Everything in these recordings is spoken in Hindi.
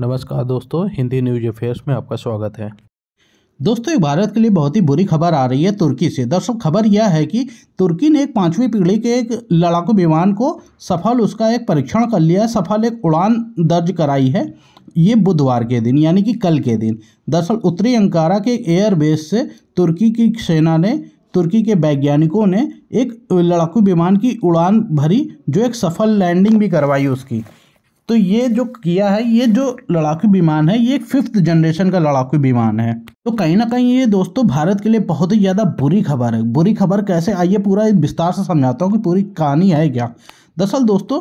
नमस्कार दोस्तों हिंदी न्यूज अफेयर्स में आपका स्वागत है दोस्तों भारत के लिए बहुत ही बुरी खबर आ रही है तुर्की से दरअसल खबर यह है कि तुर्की ने एक पाँचवीं पीढ़ी के एक लड़ाकू विमान को सफल उसका एक परीक्षण कर लिया है सफल एक उड़ान दर्ज कराई है ये बुधवार के दिन यानी कि कल के दिन दरअसल उत्तरी अंकारा के एयरबेस से तुर्की की सेना ने तुर्की के वैज्ञानिकों ने एक लड़ाकू विमान की उड़ान भरी जो एक सफल लैंडिंग भी करवाई उसकी तो ये जो किया है ये जो लड़ाकू विमान है ये एक फिफ्थ जनरेशन का लड़ाकू विमान है तो कहीं ना कहीं ये दोस्तों भारत के लिए बहुत ही ज़्यादा बुरी खबर है बुरी खबर कैसे आइए पूरा विस्तार से समझाता हूँ कि पूरी कहानी है क्या दरअसल दोस्तों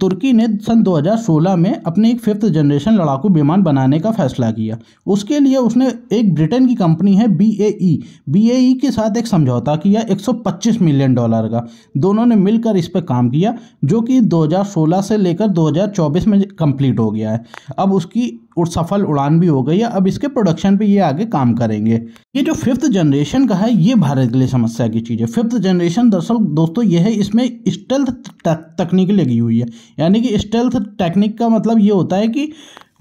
तुर्की ने सन 2016 में अपने एक फिफ्थ जनरेशन लड़ाकू विमान बनाने का फैसला किया उसके लिए उसने एक ब्रिटेन की कंपनी है बी ए ई बी ए ई के साथ एक समझौता किया 125 मिलियन डॉलर का दोनों ने मिलकर इस पर काम किया जो कि 2016 से लेकर 2024 में कंप्लीट हो गया है अब उसकी और सफल उड़ान भी हो गई है अब इसके प्रोडक्शन पे ये आगे काम करेंगे ये जो फिफ्थ जनरेशन का है ये भारत के लिए समस्या की चीज़ है फिफ्थ जनरेशन दरअसल दोस्तों ये है इसमें स्टेल्थ तकनीक लगी हुई है यानी कि स्टेल्थ टेक्निक का मतलब ये होता है कि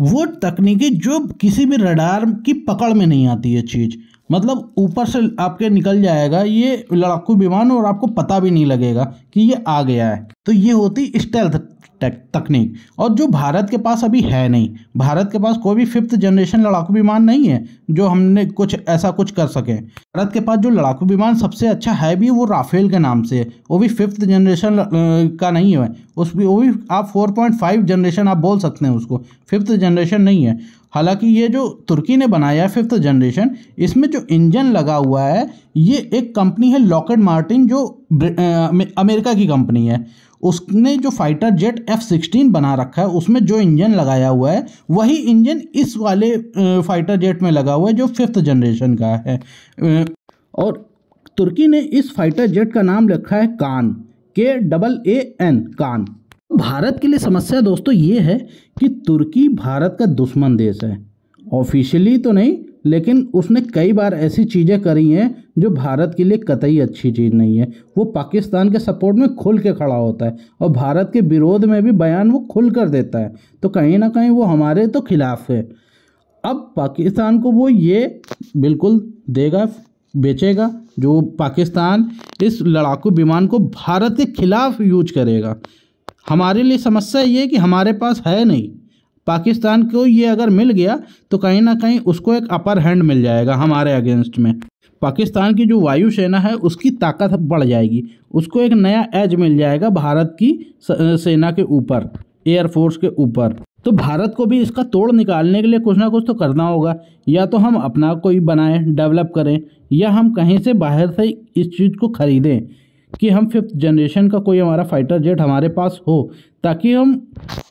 वो तकनीकी जो किसी भी रडार की पकड़ में नहीं आती है चीज़ मतलब ऊपर से आपके निकल जाएगा ये लड़ाकू विमान और आपको पता भी नहीं लगेगा कि ये आ गया है तो ये होती स्टेल्थ तकनीक और जो भारत के पास अभी है नहीं भारत के पास कोई भी फिफ्थ जनरेशन लड़ाकू विमान नहीं है जो हमने कुछ ऐसा कुछ कर सकें भारत के पास जो लड़ाकू विमान सबसे अच्छा है भी वो राफेल के नाम से वो भी फिफ्थ जनरेशन का नहीं है उस भी वो भी आप फोर पॉइंट फाइव जनरेशन आप बोल सकते हैं उसको फिफ्थ जनरेशन नहीं है हालांकि ये जो तुर्की ने बनाया है फिफ्थ जनरेशन इसमें जो इंजन लगा हुआ है ये एक कंपनी है लॉकेट मार्टिन जो अमेरिका की कंपनी है उसने जो फाइटर जेट एफ सिक्सटीन बना रखा है उसमें जो इंजन लगाया हुआ है वही इंजन इस वाले फाइटर जेट में लगा हुआ है जो फिफ्थ जनरेशन का है और तुर्की ने इस फाइटर जेट का नाम रखा है कान के डबल ए एन कान भारत के लिए समस्या दोस्तों ये है कि तुर्की भारत का दुश्मन देश है ऑफिशियली तो नहीं लेकिन उसने कई बार ऐसी चीज़ें करी हैं जो भारत के लिए कतई अच्छी चीज़ नहीं है वो पाकिस्तान के सपोर्ट में खुल के खड़ा होता है और भारत के विरोध में भी बयान वो खुल कर देता है तो कहीं ना कहीं वो हमारे तो खिलाफ है अब पाकिस्तान को वो ये बिल्कुल देगा बेचेगा जो पाकिस्तान इस लड़ाकू विमान को भारत के खिलाफ यूज करेगा हमारे लिए समस्या ये है कि हमारे पास है नहीं पाकिस्तान को ये अगर मिल गया तो कहीं ना कहीं उसको एक अपर हैंड मिल जाएगा हमारे अगेंस्ट में पाकिस्तान की जो वायुसेना है उसकी ताकत बढ़ जाएगी उसको एक नया एज मिल जाएगा भारत की सेना के ऊपर एयरफोर्स के ऊपर तो भारत को भी इसका तोड़ निकालने के लिए कुछ ना कुछ तो करना होगा या तो हम अपना कोई बनाएं डेवलप करें या हम कहीं से बाहर से इस चीज़ को ख़रीदें कि हम फिफ्थ जनरेशन का कोई हमारा फाइटर जेट हमारे पास हो ताकि हम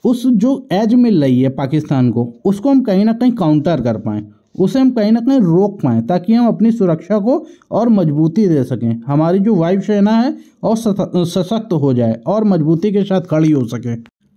उस जो एज मिल रही है पाकिस्तान को उसको हम कहीं ना कहीं काउंटर कर पाएँ उसे हम कहीं ना कहीं रोक पाएँ ताकि हम अपनी सुरक्षा को और मजबूती दे सकें हमारी जो वायुसेना है और सशक्त हो जाए और मजबूती के साथ खड़ी हो सके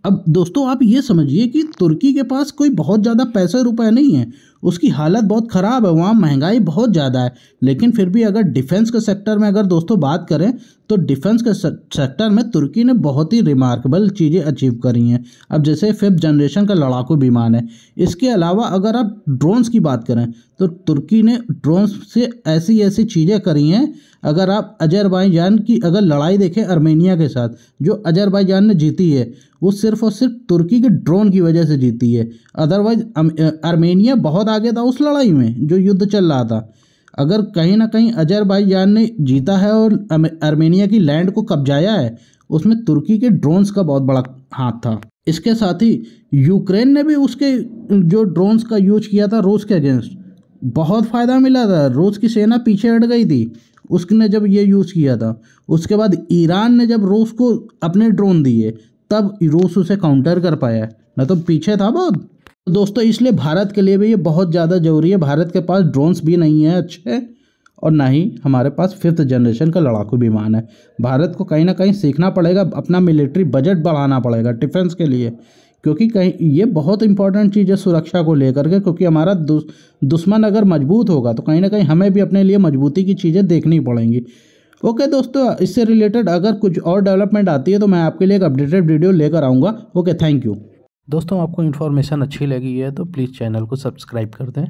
अब दोस्तों आप ये समझिए कि तुर्की के पास कोई बहुत ज़्यादा पैसे रुपए नहीं है उसकी हालत बहुत ख़राब है वहाँ महंगाई बहुत ज़्यादा है लेकिन फिर भी अगर डिफेंस के सेक्टर में अगर दोस्तों बात करें तो डिफेंस के सेक्टर में तुर्की ने बहुत ही रिमार्केबल चीज़ें अचीव करी हैं अब जैसे फिफ्थ जनरेशन का लड़ाकू विमान है इसके अलावा अगर आप ड्रोन्स की बात करें तो तुर्की ने ड्रोन्स से ऐसी ऐसी चीज़ें करी हैं अगर आप अजरबैजान की अगर लड़ाई देखें आर्मेनिया के साथ जो अजरबैजान ने जीती है वो सिर्फ और सिर्फ तुर्की के ड्रोन की वजह से जीती है अदरवाइज आर्मेनिया बहुत आगे था उस लड़ाई में जो युद्ध चल रहा था अगर कहीं ना कहीं अजरबैजान ने जीता है और आर्मेनिया की लैंड को कब्जाया है उसमें तुर्की के ड्रोन्स का बहुत बड़ा हाथ था इसके साथ ही यूक्रेन ने भी उसके जो ड्रोन्स का यूज किया था रूस के अगेंस्ट बहुत फ़ायदा मिला था रूस की सेना पीछे हट गई थी उसने जब ये यूज़ किया था उसके बाद ईरान ने जब रूस को अपने ड्रोन दिए तब रूस उसे काउंटर कर पाया ना तो पीछे था बहुत दोस्तों इसलिए भारत के लिए भी ये बहुत ज़्यादा ज़रूरी है भारत के पास ड्रोन्स भी नहीं है अच्छे और ना ही हमारे पास फिफ्थ जनरेशन का लड़ाकू विमान है भारत को कहीं ना कहीं सीखना पड़ेगा अपना मिलिट्री बजट बढ़ाना पड़ेगा डिफेंस के लिए क्योंकि कहीं ये बहुत इंपॉर्टेंट चीज़ है सुरक्षा को लेकर के क्योंकि हमारा दुश्मन अगर मजबूत होगा तो कहीं ना कहीं हमें भी अपने लिए मजबूती की चीज़ें देखनी पड़ेंगी ओके दोस्तों इससे रिलेटेड अगर कुछ और डेवलपमेंट आती है तो मैं आपके लिए एक अपडेटेड वीडियो लेकर आऊँगा ओके थैंक यू दोस्तों आपको इन्फॉर्मेशन अच्छी लगी है तो प्लीज़ चैनल को सब्सक्राइब कर दें